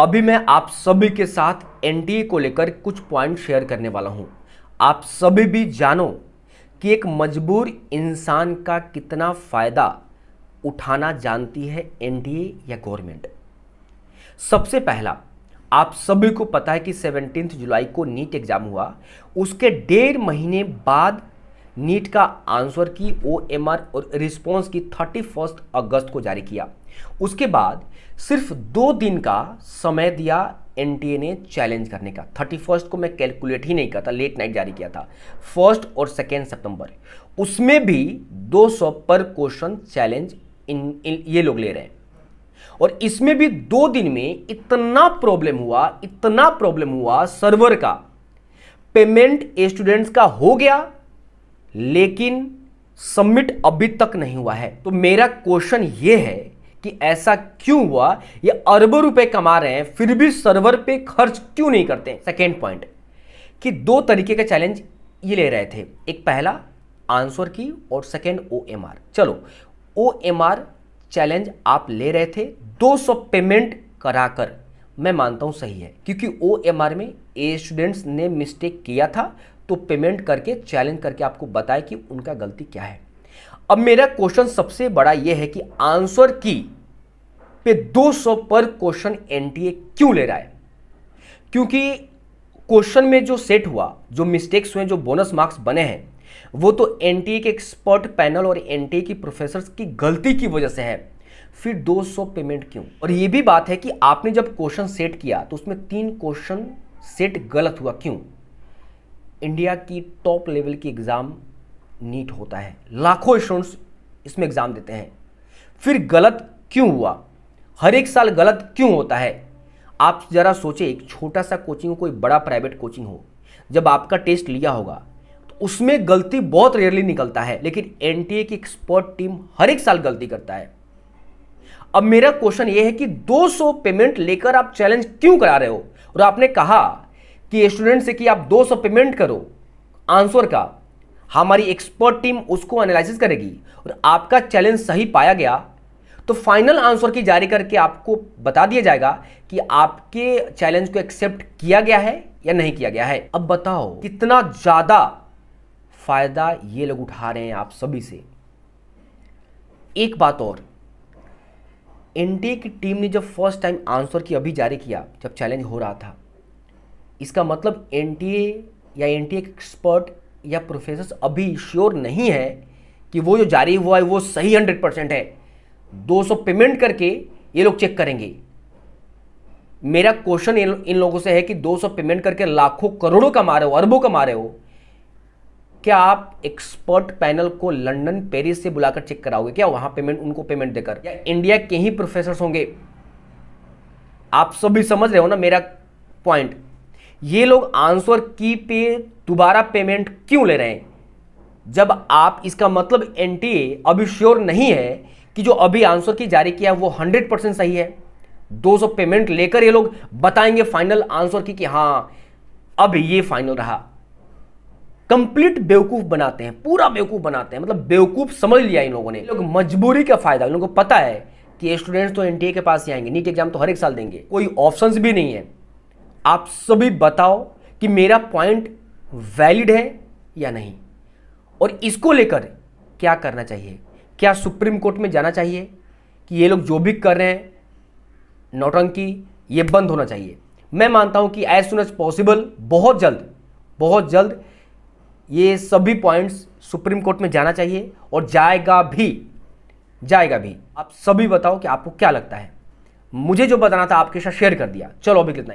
अभी मैं आप सभी के साथ एनडीए को लेकर कुछ पॉइंट शेयर करने वाला हूं आप सभी भी जानो कि एक मजबूर इंसान का कितना फायदा उठाना जानती है एनडीए या गवर्नमेंट सबसे पहला आप सभी को पता है कि सेवनटीन जुलाई को नीट एग्जाम हुआ उसके डेढ़ महीने बाद नीट का आंसर की ओ और रिस्पॉन्स की थर्टी फर्स्ट अगस्त को जारी किया उसके बाद सिर्फ दो दिन का समय दिया एन ने चैलेंज करने का थर्टी फर्स्ट को मैं कैलकुलेट ही नहीं करता लेट नाइट जारी किया था फर्स्ट और सेकेंड सितंबर उसमें भी 200 पर क्वेश्चन चैलेंज इन, इन ये लोग ले रहे हैं और इसमें भी दो दिन में इतना प्रॉब्लम हुआ इतना प्रॉब्लम हुआ सर्वर का पेमेंट स्टूडेंट्स का हो गया लेकिन सबमिट अभी तक नहीं हुआ है तो मेरा क्वेश्चन ये है कि ऐसा क्यों हुआ ये अरबों रुपए कमा रहे हैं फिर भी सर्वर पे खर्च क्यों नहीं करते सेकेंड पॉइंट कि दो तरीके का चैलेंज ये ले रहे थे एक पहला आंसर की और सेकेंड ओ एम आर चलो ओ एम आर चैलेंज आप ले रहे थे 200 पेमेंट कराकर मैं मानता हूं सही है क्योंकि ओ एम आर में ए स्टूडेंट्स ने मिस्टेक किया था तो पेमेंट करके चैलेंज करके आपको बताए कि उनका गलती क्या है अब मेरा क्वेश्चन सबसे बड़ा यह है कि आंसर की पे 200 पर क्वेश्चन एनटीए क्यों ले रहा है क्योंकि क्वेश्चन में जो सेट हुआ जो मिस्टेक्स हुए जो बोनस मार्क्स बने हैं वो तो एनटीए के एक्सपर्ट पैनल और एनटीए की प्रोफेसर की गलती की वजह से है फिर 200 पेमेंट क्यों और ये भी बात है कि आपने जब क्वेश्चन सेट किया तो उसमें तीन क्वेश्चन सेट गलत हुआ क्यों इंडिया की टॉप लेवल की एग्ज़ाम नीट होता है लाखों स्टूडेंट्स इसमें एग्ज़ाम देते हैं फिर गलत क्यों हुआ हर एक साल गलत क्यों होता है आप ज़रा सोचे एक छोटा सा कोचिंग हो कोई बड़ा प्राइवेट कोचिंग हो जब आपका टेस्ट लिया होगा तो उसमें गलती बहुत रेयरली निकलता है लेकिन एन की एक्सपर्ट टीम हर एक साल गलती करता है अब मेरा क्वेश्चन यह है कि 200 पेमेंट लेकर आप चैलेंज क्यों करा रहे हो और आपने कहा कि स्टूडेंट से कि आप 200 पेमेंट करो आंसर का हमारी एक्सपर्ट टीम उसको एनालिसिस करेगी और आपका चैलेंज सही पाया गया तो फाइनल आंसर की जारी करके आपको बता दिया जाएगा कि आपके चैलेंज को एक्सेप्ट किया गया है या नहीं किया गया है अब बताओ कितना ज़्यादा फायदा ये लोग उठा रहे हैं आप सभी से एक बात और एनडीए की टीम ने जब फर्स्ट टाइम आंसर की अभी जारी किया जब चैलेंज हो रहा था इसका मतलब एन या एन एक्सपर्ट या प्रोफेसर अभी श्योर नहीं है कि वो जो जारी हुआ है वो सही हंड्रेड परसेंट है 200 पेमेंट करके ये लोग चेक करेंगे मेरा क्वेश्चन इन लोगों से है कि 200 पेमेंट करके लाखों करोड़ों कमा रहे हो अरबों कमा रहे हो क्या आप एक्सपर्ट पैनल को लंदन पेरिस से बुलाकर चेक कराओगे क्या वहां पेमेंट उनको पेमेंट देकर या इंडिया के ही प्रोफेसर होंगे आप सब समझ रहे हो ना मेरा पॉइंट ये लोग आंसर की पे दोबारा पेमेंट क्यों ले रहे हैं जब आप इसका मतलब एन अभी श्योर नहीं है कि जो अभी आंसर की जारी किया है वो 100 परसेंट सही है 200 पेमेंट लेकर ये लोग बताएंगे फाइनल आंसर की कि हां अब ये फाइनल रहा कंप्लीट बेवकूफ बनाते हैं पूरा बेवकूफ बनाते हैं मतलब बेवकूफ समझ लिया इन लोगों ने लोग मजबूरी का फायदा इन लोगों को पता है कि स्टूडेंट्स तो एनटीए के पास ही आएंगे नीट एग्जाम तो हर एक साल देंगे कोई ऑप्शन भी नहीं है आप सभी बताओ कि मेरा पॉइंट वैलिड है या नहीं और इसको लेकर क्या करना चाहिए क्या सुप्रीम कोर्ट में जाना चाहिए कि ये लोग जो भी कर रहे हैं नौटंकी ये बंद होना चाहिए मैं मानता हूं कि एज सुन एज पॉसिबल बहुत जल्द बहुत जल्द ये सभी पॉइंट्स सुप्रीम कोर्ट में जाना चाहिए और जाएगा भी जाएगा भी आप सभी बताओ कि आपको क्या लगता है मुझे जो बताना था आपके साथ शेयर कर दिया चलो अभी कितना